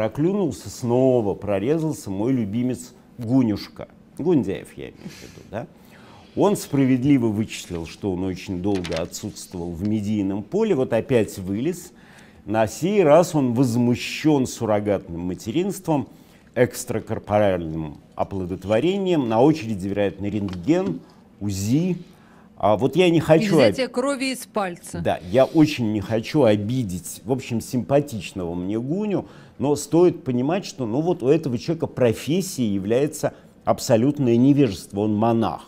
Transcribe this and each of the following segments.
проклюнулся снова, прорезался мой любимец Гунюшка. Гундяев я имею в виду, да? Он справедливо вычислил, что он очень долго отсутствовал в медийном поле, вот опять вылез. На сей раз он возмущен суррогатным материнством, экстракорпоральным оплодотворением. На очереди, вероятно, рентген, УЗИ, а вот я не хочу... И взятие об... крови из пальца. Да, я очень не хочу обидеть, в общем, симпатичного мне Гуню, но стоит понимать, что ну вот у этого человека профессия является абсолютное невежество, он монах.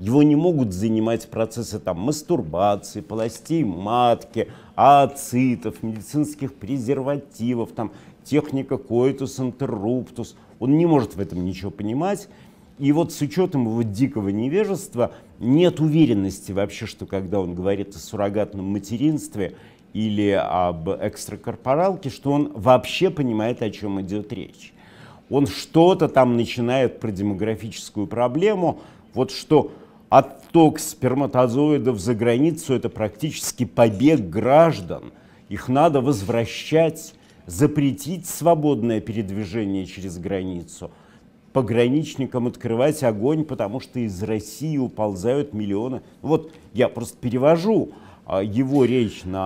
Его не могут занимать процессы там, мастурбации, полостей матки, ацитов, медицинских презервативов, там, техника коитус интерруптус. Он не может в этом ничего понимать. И вот с учетом его дикого невежества нет уверенности вообще, что когда он говорит о суррогатном материнстве или об экстракорпоралке, что он вообще понимает, о чем идет речь. Он что-то там начинает про демографическую проблему, вот что отток сперматозоидов за границу – это практически побег граждан. Их надо возвращать, запретить свободное передвижение через границу – пограничникам открывать огонь, потому что из России уползают миллионы. Вот я просто перевожу а, его речь на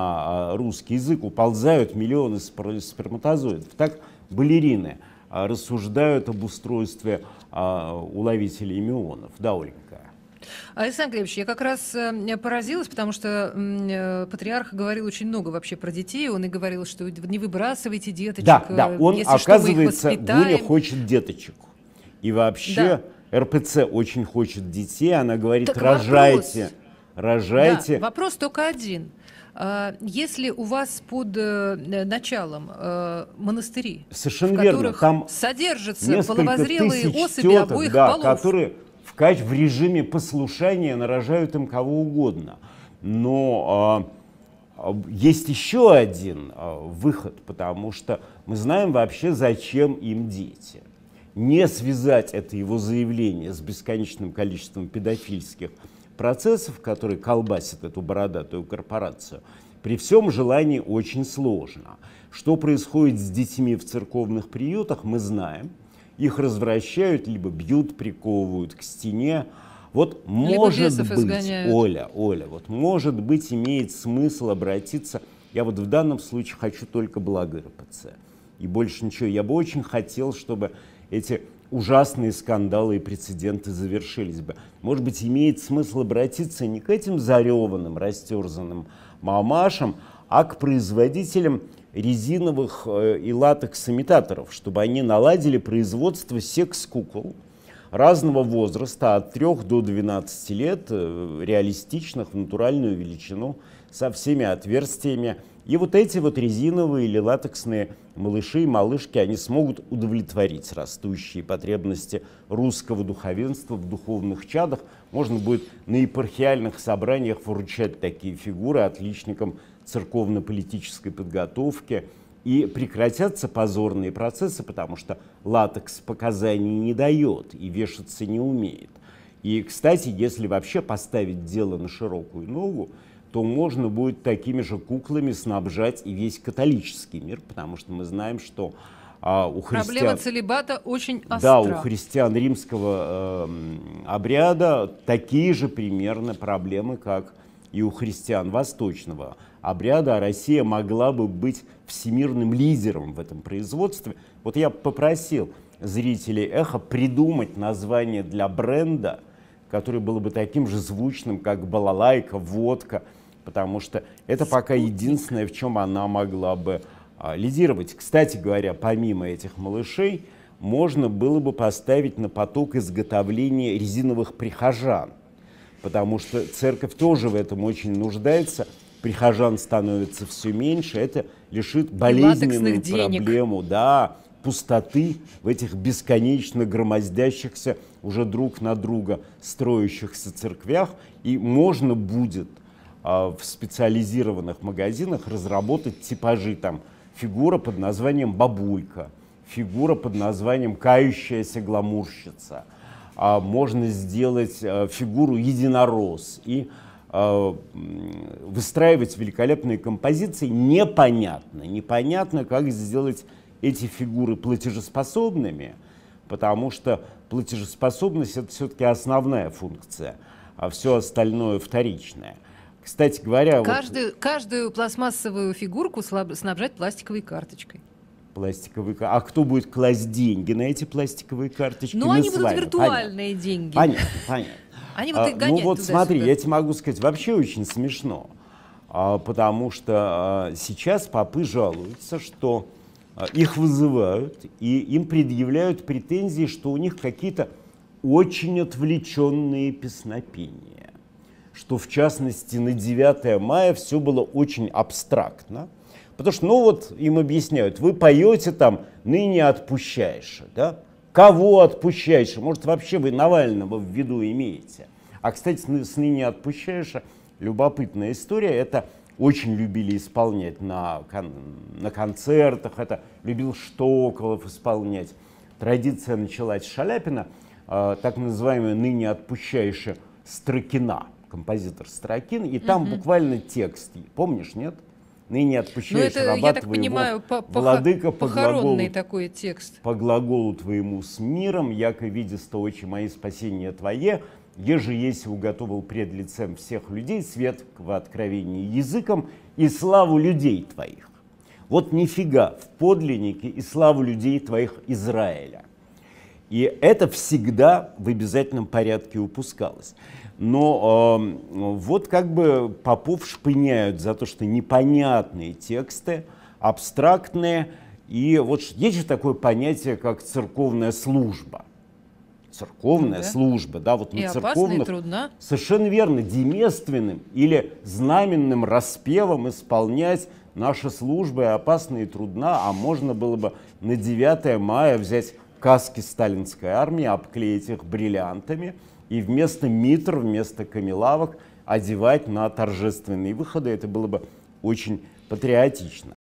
а, русский язык, уползают миллионы сперматозоидов. Так балерины а, рассуждают об устройстве уловителей мионов. Да, Ольга? Александр Глебович, я как раз э, поразилась, потому что э, патриарх говорил очень много вообще про детей. Он и говорил, что не выбрасывайте деточек. Да, да, э, он, если оказывается, что, мы их воспитаем. Гуля хочет деточек. И вообще да. РПЦ очень хочет детей, она говорит, так рожайте, вопрос. рожайте. Да, вопрос только один. А, если у вас под э, началом э, монастыри, Совершенно в верно. Там содержатся половозрелые особи теток, обоих да, полов, которые в, в режиме послушания нарожают им кого угодно. Но а, есть еще один а, выход, потому что мы знаем вообще, зачем им дети не связать это его заявление с бесконечным количеством педофильских процессов, которые колбасят эту бородатую корпорацию, при всем желании очень сложно. Что происходит с детьми в церковных приютах, мы знаем. Их развращают, либо бьют, приковывают к стене. Вот либо может быть, изгоняют. Оля, Оля, вот может быть имеет смысл обратиться. Я вот в данном случае хочу только благо РПЦ. И больше ничего. Я бы очень хотел, чтобы эти ужасные скандалы и прецеденты завершились бы. Может быть, имеет смысл обратиться не к этим зареванным, растерзанным мамашам, а к производителям резиновых э, и латекс латексимитаторов, чтобы они наладили производство секс-кукол, разного возраста, от 3 до 12 лет, э, реалистичных, в натуральную величину, со всеми отверстиями. И вот эти вот резиновые или латексные малыши и малышки, они смогут удовлетворить растущие потребности русского духовенства в духовных чадах. Можно будет на епархиальных собраниях вручать такие фигуры отличникам церковно-политической подготовки – и прекратятся позорные процессы, потому что латекс показаний не дает и вешаться не умеет. И, кстати, если вообще поставить дело на широкую ногу, то можно будет такими же куклами снабжать и весь католический мир, потому что мы знаем, что а у христиан... Проблема целебата очень остра. Да, у христиан римского э, обряда такие же примерно проблемы, как и у христиан восточного обряда, а Россия могла бы быть всемирным лидером в этом производстве. Вот я попросил зрителей «Эхо» придумать название для бренда, которое было бы таким же звучным, как балалайка, водка, потому что это Спутник. пока единственное, в чем она могла бы а, лидировать. Кстати говоря, помимо этих малышей, можно было бы поставить на поток изготовления резиновых прихожан – потому что церковь тоже в этом очень нуждается. Прихожан становится все меньше, это лишит болезненную проблему, да, пустоты в этих бесконечно громоздящихся уже друг на друга строящихся церквях, и можно будет а, в специализированных магазинах разработать типажи там фигура под названием бабулька, фигура под названием кающаяся гламурщица – а, можно сделать э, фигуру единорос и э, выстраивать великолепные композиции непонятно. Непонятно, как сделать эти фигуры платежеспособными, потому что платежеспособность — это все-таки основная функция, а все остальное — вторичное. Кстати говоря... Каждую, вот... каждую пластмассовую фигурку снабжать пластиковой карточкой пластиковые карточки. А кто будет класть деньги на эти пластиковые карточки? Ну, они будут виртуальные понятно. деньги. Понятно, понятно. Они вот а, их Ну вот смотри, я тебе могу сказать, вообще очень смешно. А, потому что а, сейчас папы жалуются, что их вызывают, и им предъявляют претензии, что у них какие-то очень отвлеченные песнопения. Что, в частности, на 9 мая все было очень абстрактно – Потому что, ну вот, им объясняют, вы поете там «ныне отпущаешь», да? Кого отпущаешь? Может, вообще вы Навального в виду имеете? А, кстати, с «ныне отпущаешь» любопытная история. Это очень любили исполнять на, кон на концертах, это любил Штоколов исполнять. Традиция началась с Шаляпина, э, так называемая ныне отпущающая Строкина, композитор Строкин, и там mm -hmm. буквально текст, помнишь, нет? ныне отпущаешь ну, это, раба я так твоего, понимаю, по, по, владыка, по глаголу, такой текст. по глаголу твоему с миром, яко видисто очи мои спасение твое, еже есть уготовил пред лицем всех людей свет в откровении языком и славу людей твоих. Вот нифига в подлиннике и славу людей твоих Израиля – и это всегда в обязательном порядке упускалось. Но э, вот как бы попов шпыняют за то, что непонятные тексты, абстрактные. И вот есть же такое понятие, как церковная служба. Церковная ну да. служба, да, вот и на церковных. И Совершенно верно, демественным или знаменным распевом исполнять наша служба и опасна и трудна, а можно было бы на 9 мая взять каски сталинской армии, обклеить их бриллиантами и вместо митр, вместо камелавок одевать на торжественные выходы. Это было бы очень патриотично.